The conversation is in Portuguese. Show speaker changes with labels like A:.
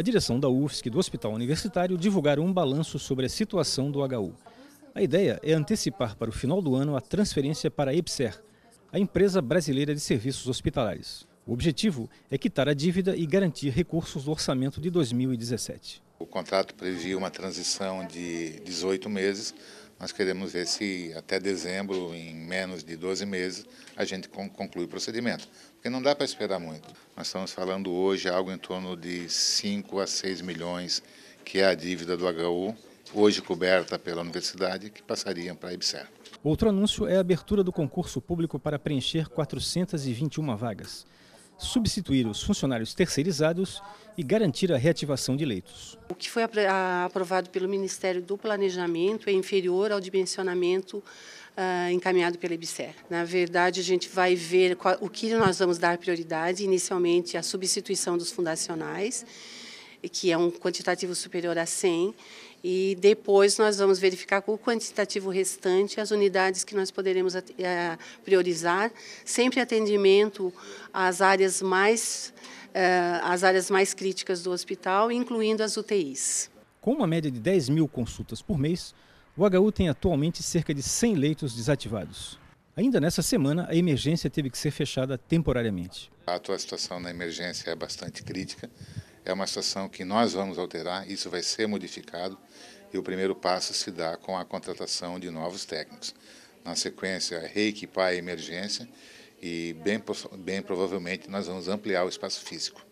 A: a direção da UFSC do Hospital Universitário divulgaram um balanço sobre a situação do HU. A ideia é antecipar para o final do ano a transferência para a EPSER, a empresa brasileira de serviços hospitalares. O objetivo é quitar a dívida e garantir recursos do orçamento de 2017.
B: O contrato previa uma transição de 18 meses nós queremos ver se até dezembro, em menos de 12 meses, a gente conclui o procedimento, porque não dá para esperar muito. Nós estamos falando hoje algo em torno de 5 a 6 milhões, que é a dívida do HU, hoje coberta pela universidade, que passariam para a IBSER.
A: Outro anúncio é a abertura do concurso público para preencher 421 vagas substituir os funcionários terceirizados e garantir a reativação de leitos.
C: O que foi aprovado pelo Ministério do Planejamento é inferior ao dimensionamento Uh, encaminhado pela EBSER. Na verdade, a gente vai ver qual, o que nós vamos dar prioridade, inicialmente a substituição dos fundacionais que é um quantitativo superior a 100, e depois nós vamos verificar com o quantitativo restante as unidades que nós poderemos eh, priorizar, sempre atendimento às áreas mais, eh, às áreas mais críticas do hospital, incluindo as UTIs.
A: Com uma média de 10 mil consultas por mês, o HU tem atualmente cerca de 100 leitos desativados. Ainda nessa semana, a emergência teve que ser fechada temporariamente.
B: A atual situação na emergência é bastante crítica é uma situação que nós vamos alterar, isso vai ser modificado e o primeiro passo se dá com a contratação de novos técnicos. Na sequência, reequipar a emergência e bem, bem provavelmente nós vamos ampliar o espaço físico.